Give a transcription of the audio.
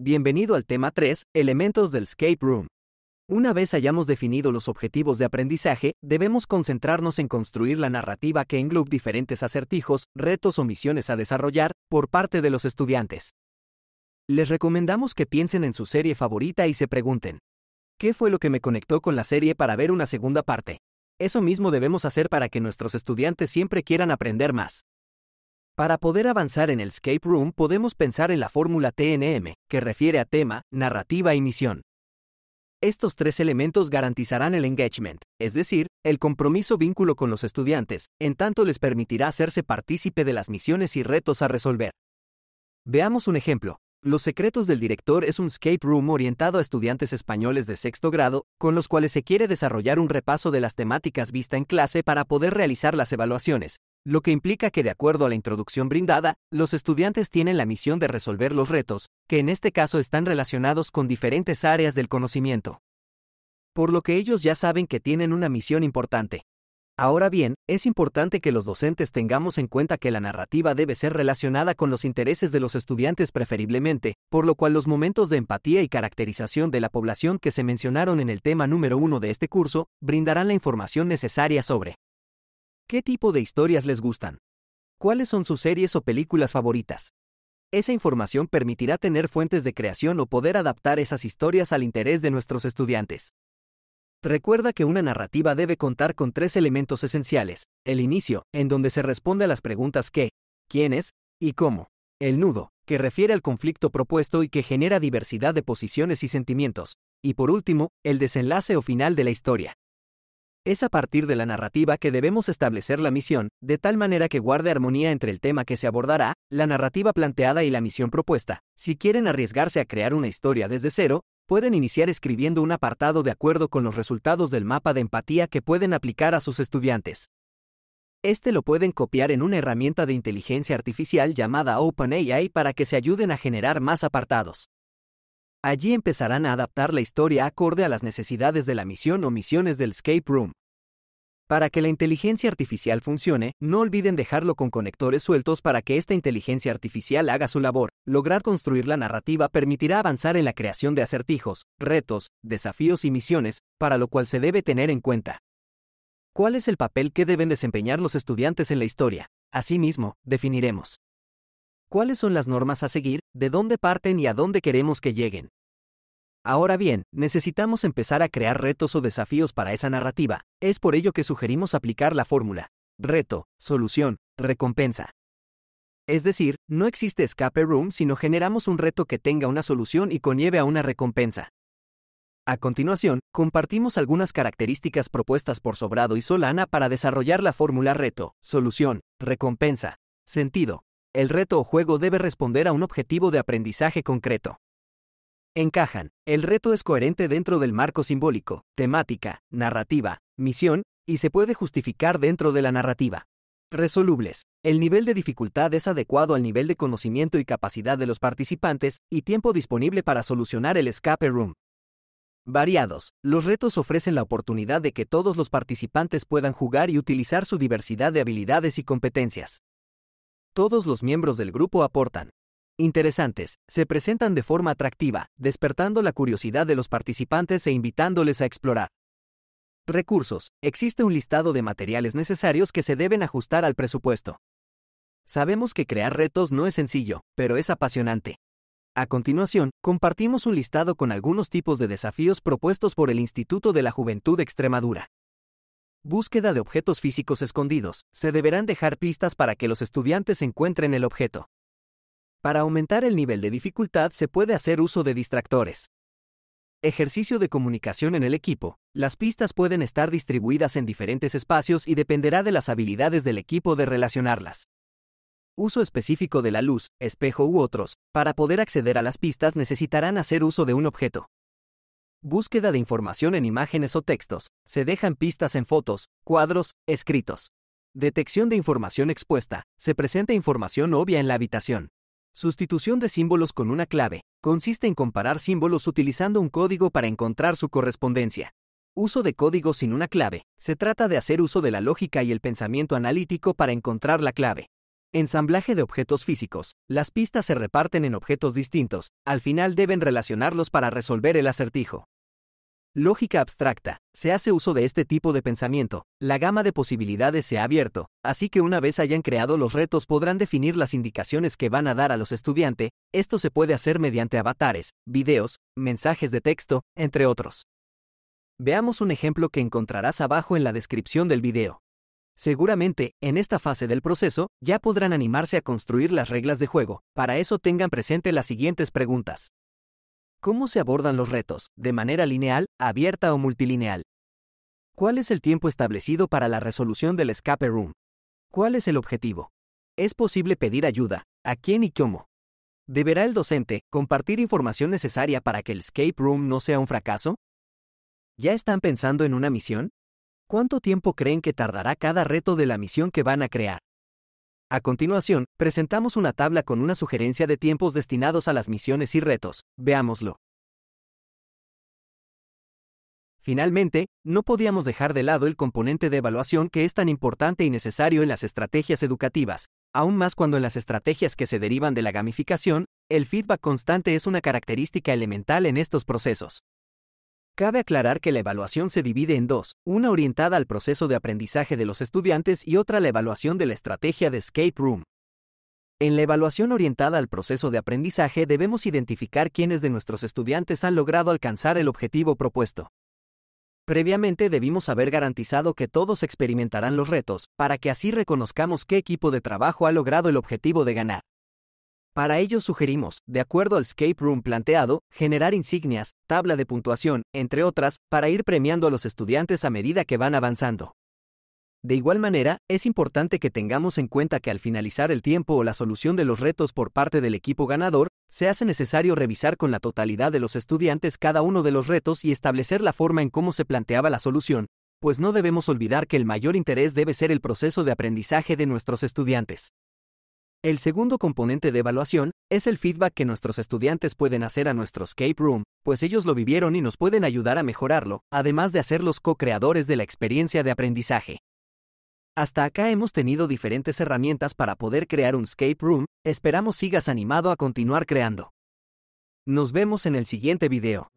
Bienvenido al tema 3, elementos del escape room. Una vez hayamos definido los objetivos de aprendizaje, debemos concentrarnos en construir la narrativa que englobe diferentes acertijos, retos o misiones a desarrollar por parte de los estudiantes. Les recomendamos que piensen en su serie favorita y se pregunten, ¿qué fue lo que me conectó con la serie para ver una segunda parte? Eso mismo debemos hacer para que nuestros estudiantes siempre quieran aprender más. Para poder avanzar en el escape room podemos pensar en la fórmula TNM, que refiere a tema, narrativa y misión. Estos tres elementos garantizarán el engagement, es decir, el compromiso vínculo con los estudiantes, en tanto les permitirá hacerse partícipe de las misiones y retos a resolver. Veamos un ejemplo. Los secretos del director es un escape room orientado a estudiantes españoles de sexto grado, con los cuales se quiere desarrollar un repaso de las temáticas vista en clase para poder realizar las evaluaciones, lo que implica que de acuerdo a la introducción brindada, los estudiantes tienen la misión de resolver los retos, que en este caso están relacionados con diferentes áreas del conocimiento. Por lo que ellos ya saben que tienen una misión importante. Ahora bien, es importante que los docentes tengamos en cuenta que la narrativa debe ser relacionada con los intereses de los estudiantes preferiblemente, por lo cual los momentos de empatía y caracterización de la población que se mencionaron en el tema número uno de este curso, brindarán la información necesaria sobre ¿Qué tipo de historias les gustan? ¿Cuáles son sus series o películas favoritas? Esa información permitirá tener fuentes de creación o poder adaptar esas historias al interés de nuestros estudiantes. Recuerda que una narrativa debe contar con tres elementos esenciales, el inicio, en donde se responde a las preguntas qué, es y cómo, el nudo, que refiere al conflicto propuesto y que genera diversidad de posiciones y sentimientos, y por último, el desenlace o final de la historia, es a partir de la narrativa que debemos establecer la misión, de tal manera que guarde armonía entre el tema que se abordará, la narrativa planteada y la misión propuesta. Si quieren arriesgarse a crear una historia desde cero, pueden iniciar escribiendo un apartado de acuerdo con los resultados del mapa de empatía que pueden aplicar a sus estudiantes. Este lo pueden copiar en una herramienta de inteligencia artificial llamada OpenAI para que se ayuden a generar más apartados. Allí empezarán a adaptar la historia acorde a las necesidades de la misión o misiones del escape room. Para que la inteligencia artificial funcione, no olviden dejarlo con conectores sueltos para que esta inteligencia artificial haga su labor. Lograr construir la narrativa permitirá avanzar en la creación de acertijos, retos, desafíos y misiones, para lo cual se debe tener en cuenta. ¿Cuál es el papel que deben desempeñar los estudiantes en la historia? Asimismo, definiremos ¿Cuáles son las normas a seguir, de dónde parten y a dónde queremos que lleguen? Ahora bien, necesitamos empezar a crear retos o desafíos para esa narrativa, es por ello que sugerimos aplicar la fórmula. Reto, solución, recompensa. Es decir, no existe escape room sino generamos un reto que tenga una solución y conlleve a una recompensa. A continuación, compartimos algunas características propuestas por Sobrado y Solana para desarrollar la fórmula reto, solución, recompensa, sentido, el reto o juego debe responder a un objetivo de aprendizaje concreto. Encajan, el reto es coherente dentro del marco simbólico, temática, narrativa, misión, y se puede justificar dentro de la narrativa. Resolubles. El nivel de dificultad es adecuado al nivel de conocimiento y capacidad de los participantes y tiempo disponible para solucionar el escape room. Variados. Los retos ofrecen la oportunidad de que todos los participantes puedan jugar y utilizar su diversidad de habilidades y competencias. Todos los miembros del grupo aportan. Interesantes, se presentan de forma atractiva, despertando la curiosidad de los participantes e invitándoles a explorar. Recursos. Existe un listado de materiales necesarios que se deben ajustar al presupuesto. Sabemos que crear retos no es sencillo, pero es apasionante. A continuación, compartimos un listado con algunos tipos de desafíos propuestos por el Instituto de la Juventud Extremadura. Búsqueda de objetos físicos escondidos. Se deberán dejar pistas para que los estudiantes encuentren el objeto. Para aumentar el nivel de dificultad se puede hacer uso de distractores. Ejercicio de comunicación en el equipo. Las pistas pueden estar distribuidas en diferentes espacios y dependerá de las habilidades del equipo de relacionarlas. Uso específico de la luz, espejo u otros. Para poder acceder a las pistas necesitarán hacer uso de un objeto. Búsqueda de información en imágenes o textos. Se dejan pistas en fotos, cuadros, escritos. Detección de información expuesta. Se presenta información obvia en la habitación. Sustitución de símbolos con una clave. Consiste en comparar símbolos utilizando un código para encontrar su correspondencia. Uso de códigos sin una clave. Se trata de hacer uso de la lógica y el pensamiento analítico para encontrar la clave. Ensamblaje de objetos físicos. Las pistas se reparten en objetos distintos, al final deben relacionarlos para resolver el acertijo. Lógica abstracta. Se hace uso de este tipo de pensamiento. La gama de posibilidades se ha abierto, así que una vez hayan creado los retos podrán definir las indicaciones que van a dar a los estudiantes. Esto se puede hacer mediante avatares, videos, mensajes de texto, entre otros. Veamos un ejemplo que encontrarás abajo en la descripción del video. Seguramente, en esta fase del proceso, ya podrán animarse a construir las reglas de juego. Para eso tengan presente las siguientes preguntas. ¿Cómo se abordan los retos? ¿De manera lineal, abierta o multilineal? ¿Cuál es el tiempo establecido para la resolución del escape room? ¿Cuál es el objetivo? ¿Es posible pedir ayuda? ¿A quién y cómo? ¿Deberá el docente compartir información necesaria para que el escape room no sea un fracaso? ¿Ya están pensando en una misión? ¿Cuánto tiempo creen que tardará cada reto de la misión que van a crear? A continuación, presentamos una tabla con una sugerencia de tiempos destinados a las misiones y retos. Veámoslo. Finalmente, no podíamos dejar de lado el componente de evaluación que es tan importante y necesario en las estrategias educativas, aún más cuando en las estrategias que se derivan de la gamificación, el feedback constante es una característica elemental en estos procesos. Cabe aclarar que la evaluación se divide en dos, una orientada al proceso de aprendizaje de los estudiantes y otra la evaluación de la estrategia de Escape Room. En la evaluación orientada al proceso de aprendizaje debemos identificar quiénes de nuestros estudiantes han logrado alcanzar el objetivo propuesto. Previamente debimos haber garantizado que todos experimentarán los retos, para que así reconozcamos qué equipo de trabajo ha logrado el objetivo de ganar. Para ello sugerimos, de acuerdo al escape room planteado, generar insignias, tabla de puntuación, entre otras, para ir premiando a los estudiantes a medida que van avanzando. De igual manera, es importante que tengamos en cuenta que al finalizar el tiempo o la solución de los retos por parte del equipo ganador, se hace necesario revisar con la totalidad de los estudiantes cada uno de los retos y establecer la forma en cómo se planteaba la solución, pues no debemos olvidar que el mayor interés debe ser el proceso de aprendizaje de nuestros estudiantes. El segundo componente de evaluación es el feedback que nuestros estudiantes pueden hacer a nuestro escape room, pues ellos lo vivieron y nos pueden ayudar a mejorarlo, además de hacerlos co-creadores de la experiencia de aprendizaje. Hasta acá hemos tenido diferentes herramientas para poder crear un escape room, esperamos sigas animado a continuar creando. Nos vemos en el siguiente video.